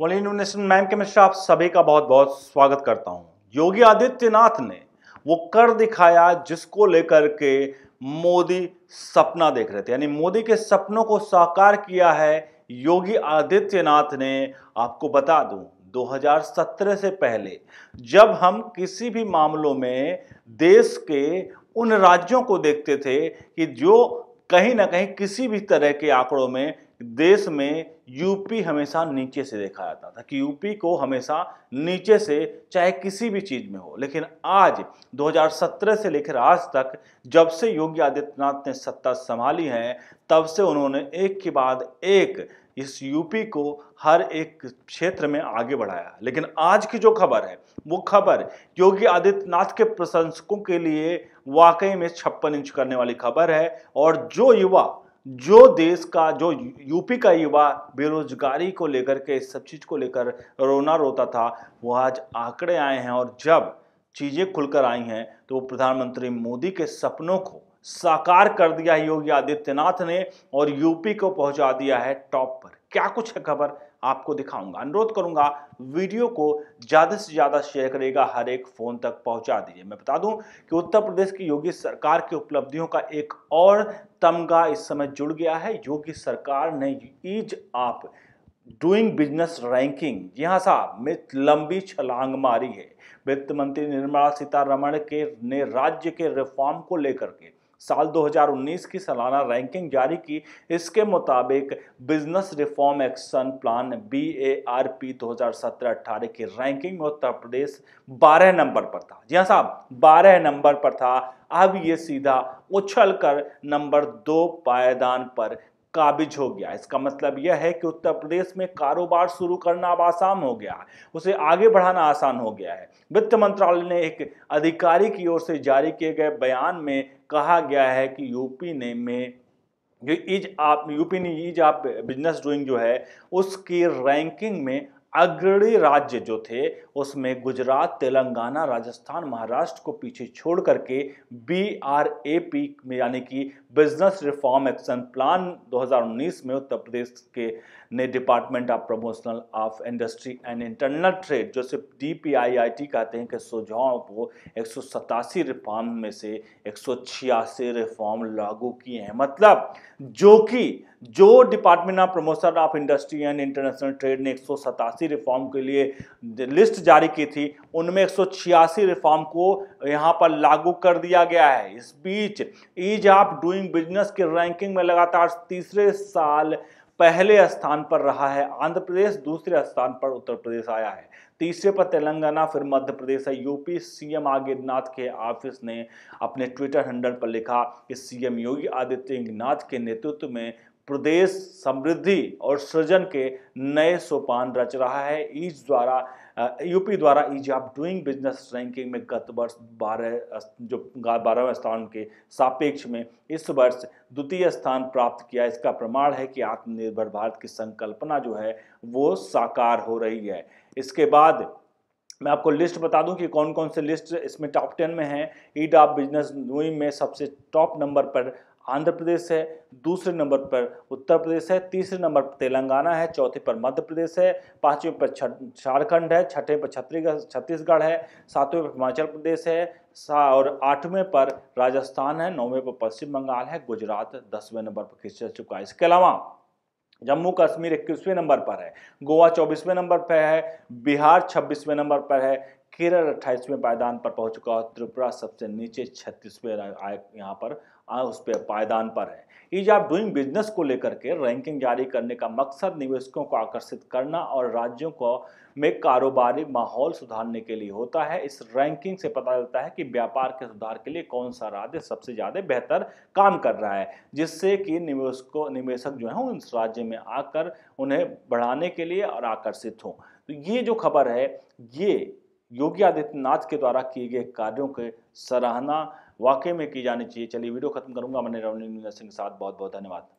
मौलिन university ma'am के मिश्रा आप सभी का बहुत बहुत स्वागत करता हूं योगी आदित्यनाथ ने वो कर दिखाया जिसको लेकर के मोदी सपना देख रहे थे यानी मोदी के सपनों को साकार किया है योगी आदित्यनाथ ने आपको बता दूं 2017 से पहले जब हम किसी भी मामलों में देश के उन राज्यों को देखते थे कि जो कहीं ना कहीं किसी भी तरह के आंकड़ों में देश में यूपी हमेशा नीचे से देखा जाता था कि यूपी को हमेशा नीचे से चाहे किसी भी चीज़ में हो लेकिन आज 2017 से लेकर आज तक जब से योगी आदित्यनाथ ने सत्ता संभाली है तब से उन्होंने एक के बाद एक इस यूपी को हर एक क्षेत्र में आगे बढ़ाया लेकिन आज की जो खबर है वो खबर योगी आदित्यनाथ के प्रशंसकों के लिए वाकई में छप्पन इंच करने वाली खबर है और जो युवा जो देश का जो यूपी का युवा बेरोजगारी को लेकर के इस सब चीज़ को लेकर रोना रोता था वो आज आंकड़े आए हैं और जब चीज़ें खुलकर आई हैं तो वो प्रधानमंत्री मोदी के सपनों को साकार कर दिया है योगी आदित्यनाथ ने और यूपी को पहुंचा दिया है टॉप पर क्या कुछ है खबर आपको दिखाऊंगा अनुरोध करूंगा वीडियो को ज़्यादा से ज़्यादा शेयर करेगा हर एक फ़ोन तक पहुंचा दीजिए मैं बता दूं कि उत्तर प्रदेश की योगी सरकार की उपलब्धियों का एक और तमगा इस समय जुड़ गया है योगी सरकार ने ईज आप डूइंग बिजनेस रैंकिंग यहां सा साहब में लंबी छलांग मारी है वित्त मंत्री निर्मला सीतारमण के ने राज्य के रिफॉर्म को लेकर के साल 2019 की सालाना रैंकिंग जारी की इसके मुताबिक business reform action plan B A R P दो हजार की रैंकिंग में उत्तर प्रदेश 12 नंबर पर था जी हाँ साहब 12 नंबर पर था अब ये सीधा उछल कर नंबर दो पायदान पर काबिज हो गया इसका मतलब यह है कि उत्तर प्रदेश में कारोबार शुरू करना अब आसान हो गया है उसे आगे बढ़ाना आसान हो गया है वित्त मंत्रालय ने एक अधिकारी की ओर से जारी किए गए बयान में कहा गया है कि यूपी ने में जो ईज आप यूपी ने ईज आप बिजनेस डूइंग जो है उसकी रैंकिंग में अग्रणी राज्य जो थे उसमें गुजरात तेलंगाना राजस्थान महाराष्ट्र को पीछे छोड़ करके बी आर ए पी में यानी कि बिजनेस रिफॉर्म एक्शन प्लान 2019 में उत्तर प्रदेश के ने department of promotional of industry and internal trade जो सिर्फ D P I I T कहते हैं कि सुझावों को एक सौ सतासी रिफॉर्म में से एक सौ छियासी रिफॉर्म लागू किए हैं मतलब जो कि जो department of promotion of industry and international trade ने एक रिफॉर्म के लिए लिस्ट जारी की थी उनमें एक रिफॉर्म को यहाँ पर लागू कर दिया गया है इस बीच ईज ऑफ डूइंग बिजनेस के रैंकिंग में लगातार तीसरे साल पहले स्थान पर रहा है आंध्र प्रदेश दूसरे स्थान पर उत्तर प्रदेश आया है तीसरे पर तेलंगाना फिर मध्य प्रदेश है यूपी सीएम आदित्यनाथ के ऑफिस ने अपने ट्विटर हैंडल पर लिखा कि सीएम योगी आदित्यनाथ के नेतृत्व में प्रदेश समृद्धि और सृजन के नए सोपान रच रहा है ईज द्वारा यूपी द्वारा ease of doing business ranking में गत वर्ष बारह जो बारहवें स्थान के सापेक्ष में इस वर्ष द्वितीय स्थान प्राप्त किया इसका प्रमाण है कि आत्मनिर्भर भारत की संकल्पना जो है वो साकार हो रही है इसके बाद मैं आपको लिस्ट बता दूं कि कौन कौन से लिस्ट इसमें टॉप टेन में हैं ईड ऑफ बिजनेस डूइंग में सबसे टॉप नंबर पर आंध्र प्रदेश है दूसरे नंबर पर उत्तर प्रदेश है तीसरे नंबर पर तेलंगाना है चौथे पर मध्य प्रदेश है पाँचवें पर झारखंड है छठे पर छत्तीसगढ़ छत्तीसगढ़ है सातवें पर हिमाचल प्रदेश है और आठवें पर राजस्थान है नौवें पर पश्चिम बंगाल है गुजरात दसवें नंबर पर क्रिश्चियन चुका है इसके अलावा जम्मू कश्मीर इक्कीसवें नंबर पर है गोवा चौबीसवें नंबर पर है बिहार छब्बीसवें नंबर पर है केरल अट्ठाईसवें पायदान पर पहुंच चुका और त्रिपुरा सबसे नीचे छत्तीसवें यहाँ पर आ, उस पर पायदान पर है ईज ऑफ डूइंग बिजनेस को लेकर के रैंकिंग जारी करने का मकसद निवेशकों को आकर्षित करना और राज्यों को में कारोबारी माहौल सुधारने के लिए होता है इस रैंकिंग से पता चलता है कि व्यापार के सुधार के लिए कौन सा राज्य सबसे ज़्यादा बेहतर काम कर रहा है जिससे कि निवेशकों निवेशक जो हैं उस राज्य में आकर उन्हें बढ़ाने के लिए और आकर्षित हों तो ये जो खबर है ये योगी आदित्यनाथ के द्वारा किए गए कार्यों के सराहना वाकई में की जानी चाहिए चलिए वीडियो खत्म करूंगा मैंने रवनी सिंह के साथ बहुत बहुत धन्यवाद